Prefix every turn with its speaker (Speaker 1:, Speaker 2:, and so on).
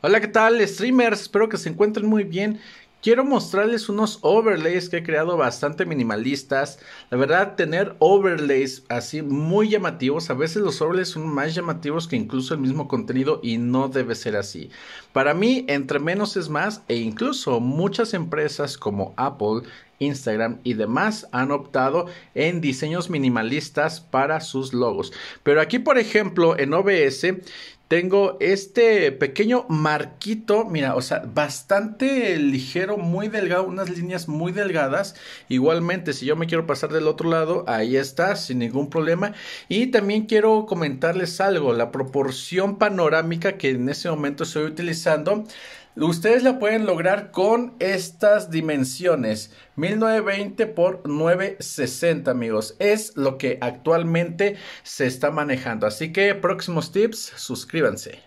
Speaker 1: Hola, ¿qué tal streamers? Espero que se encuentren muy bien. Quiero mostrarles unos overlays que he creado bastante minimalistas. La verdad, tener overlays así muy llamativos, a veces los overlays son más llamativos que incluso el mismo contenido y no debe ser así. Para mí, entre menos es más e incluso muchas empresas como Apple Instagram y demás han optado en diseños minimalistas para sus logos. Pero aquí, por ejemplo, en OBS tengo este pequeño marquito, mira, o sea, bastante ligero, muy delgado, unas líneas muy delgadas. Igualmente, si yo me quiero pasar del otro lado, ahí está, sin ningún problema. Y también quiero comentarles algo, la proporción panorámica que en ese momento estoy utilizando Ustedes la pueden lograr con estas dimensiones. 1920 por 960, amigos. Es lo que actualmente se está manejando. Así que próximos tips, suscríbanse.